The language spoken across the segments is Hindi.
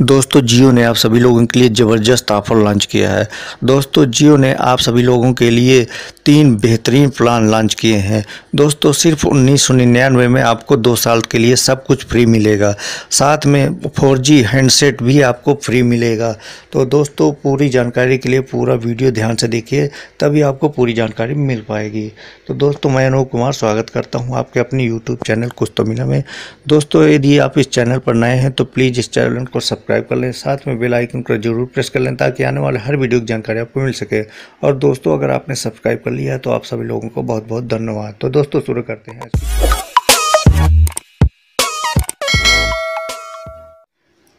दोस्तों जियो ने आप सभी लोगों के लिए ज़बरदस्त ऑफ़र लॉन्च किया है दोस्तों जियो ने आप सभी लोगों के लिए तीन बेहतरीन प्लान लॉन्च किए हैं दोस्तों सिर्फ उन्नीस में आपको दो साल के लिए सब कुछ फ्री मिलेगा साथ में 4G हैंडसेट भी आपको फ्री मिलेगा तो दोस्तों पूरी जानकारी के लिए पूरा वीडियो ध्यान से देखिए तभी आपको पूरी जानकारी मिल पाएगी तो दोस्तों मैं अनूप कुमार स्वागत करता हूँ आपके अपने यूट्यूब चैनल कुछ तो मिला में दोस्तों यदि आप इस चैनल पर नए हैं तो प्लीज़ इस चैनल को सब सब्सक्राइब कर लें साथ में बेल आइकन को जरूर प्रेस कर लें ताकि आने वाले हर वीडियो की जानकारी आपको मिल सके और दोस्तों अगर आपने सब्सक्राइब कर लिया तो आप सभी लोगों को बहुत बहुत धन्यवाद तो दोस्तों शुरू करते हैं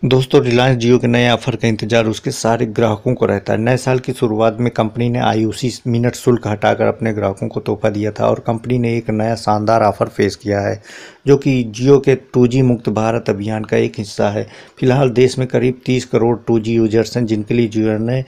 दोस्तों रिलायंस जियो के नए ऑफर का इंतजार उसके सारे ग्राहकों को रहता है नए साल की शुरुआत में कंपनी ने आईयूसी मिनट शुल्क हटाकर अपने ग्राहकों को तोहफा दिया था और कंपनी ने एक नया शानदार ऑफर पेश किया है जो कि जियो के टू मुक्त भारत अभियान का एक हिस्सा है फिलहाल देश में करीब 30 करोड़ टू यूजर्स हैं जिनके लिए जियो ने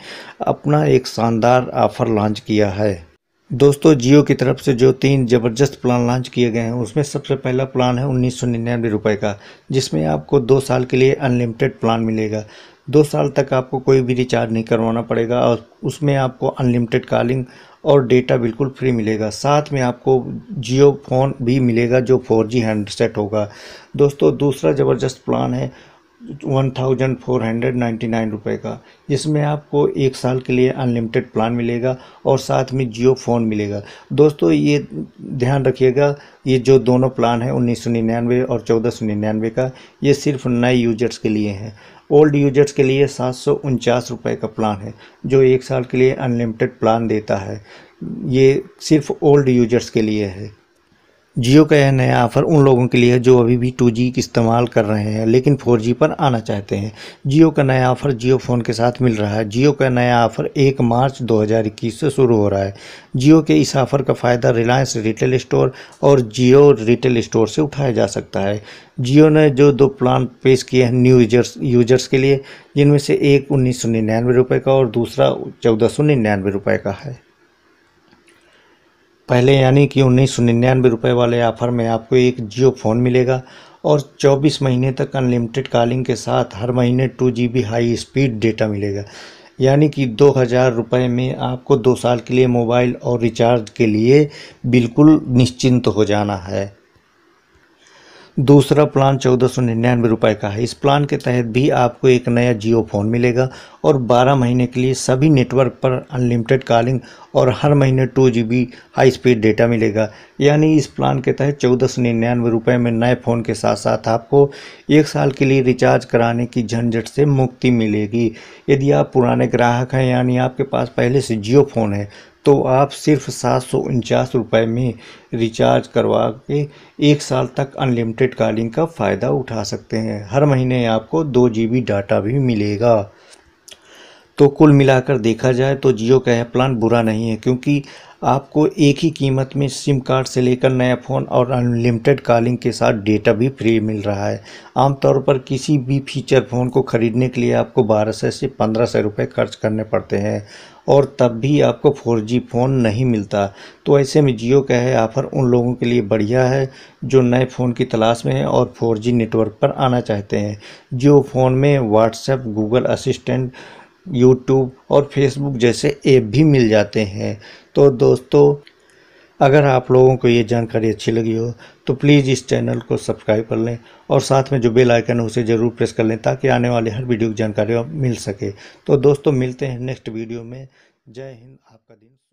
अपना एक शानदार ऑफर लॉन्च किया है दोस्तों जियो की तरफ से जो तीन ज़बरदस्त प्लान लॉन्च किए गए हैं उसमें सबसे पहला प्लान है उन्नीस सौ निन्यानवे रुपये का जिसमें आपको दो साल के लिए अनलिमिटेड प्लान मिलेगा दो साल तक आपको कोई भी रिचार्ज नहीं करवाना पड़ेगा और उसमें आपको अनलिमिटेड कॉलिंग और डेटा बिल्कुल फ्री मिलेगा साथ में आपको जियो फ़ोन भी मिलेगा जो फोर जी हैंडसेट होगा दोस्तों दूसरा ज़बरदस्त प्लान है one thousand four hundred ninety nine का जिसमें आपको एक साल के लिए अनलिमिटेड प्लान मिलेगा और साथ में जियो फ़ोन मिलेगा दोस्तों ये ध्यान रखिएगा ये जो दोनों प्लान हैं उन्नीस सौ निन्यानवे और चौदह सौ निन्यानवे का ये सिर्फ नए यूजर्स के लिए हैं ओल्ड यूजर्स के लिए सात सौ उनचास का प्लान है जो एक साल के लिए अनलिमिटेड प्लान देता है ये सिर्फ ओल्ड यूजर्स के लिए है जियो का यह नया ऑफ़र उन लोगों के लिए जो अभी भी टू जी इस्तेमाल कर रहे हैं लेकिन फोर जी पर आना चाहते हैं जियो का नया ऑफ़र जियो फ़ोन के साथ मिल रहा है जियो का नया ऑफ़र एक मार्च 2021 से शुरू हो रहा है जियो के इस ऑफ़र का फ़ायदा रिलायंस रिटेल स्टोर और जियो रिटेल स्टोर से उठाया जा सकता है जियो ने जो दो प्लान पेश किए हैं न्यू यूजर्स यूजर्स के लिए जिनमें से एक उन्नीस सौ निन्यानवे का और दूसरा चौदह सौ निन्यानवे रुपये का है पहले यानी कि उन्नीस सौ निन्यानवे रुपये वाले ऑफ़र में आपको एक जियो फ़ोन मिलेगा और 24 महीने तक अनलिमिटेड कॉलिंग के साथ हर महीने two G B high speed data मिलेगा यानी कि दो हज़ार रुपये में आपको दो साल के लिए मोबाइल और रिचार्ज के लिए बिल्कुल निश्चिंत हो जाना है दूसरा प्लान चौदह सौ निन्यानवे रुपये का है इस प्लान के तहत भी आपको एक नया जियो फ़ोन मिलेगा और 12 महीने के लिए सभी नेटवर्क पर अनलिमिटेड कॉलिंग और हर महीने two G B high speed data मिलेगा यानी इस प्लान के तहत चौदह सौ निन्यानवे रुपये में नए फ़ोन के साथ साथ आपको एक साल के लिए रिचार्ज कराने की झंझट से मुक्ति मिलेगी यदि आप पुराने ग्राहक हैं यानी आपके पास पहले से जियो फ़ोन है तो आप सिर्फ सात सौ उनचास रुपये में रिचार्ज करवा के एक साल तक अनलिमिटेड कॉलिंग का फ़ायदा उठा सकते हैं हर महीने आपको दो जी बी डाटा भी मिलेगा तो कुल मिलाकर देखा जाए तो जियो का यह प्लान बुरा नहीं है क्योंकि आपको एक ही कीमत में सिम कार्ड से लेकर नया फ़ोन और अनलिमिटेड कॉलिंग के साथ डेटा भी फ्री मिल रहा है आमतौर पर किसी भी फीचर फ़ोन को ख़रीदने के लिए आपको बारह सौ से पंद्रह सौ रुपये खर्च करने पड़ते हैं और तब भी आपको 4G फ़ोन नहीं मिलता तो ऐसे में जियो का है ऑफ़र उन लोगों के लिए बढ़िया है जो नए फ़ोन की तलाश में हैं और जी नेटवर्क पर आना चाहते हैं जियो फ़ोन में व्हाट्सएप गूगल असिस्टेंट यूट्यूब और फेसबुक जैसे ऐप भी मिल जाते हैं तो दोस्तों अगर आप लोगों को ये जानकारी अच्छी लगी हो तो प्लीज़ इस चैनल को सब्सक्राइब कर लें और साथ में जो बेल आइकन है उसे ज़रूर प्रेस कर लें ताकि आने वाले हर वीडियो की जानकारी मिल सके तो दोस्तों मिलते हैं नेक्स्ट वीडियो में जय हिंद आपका दिन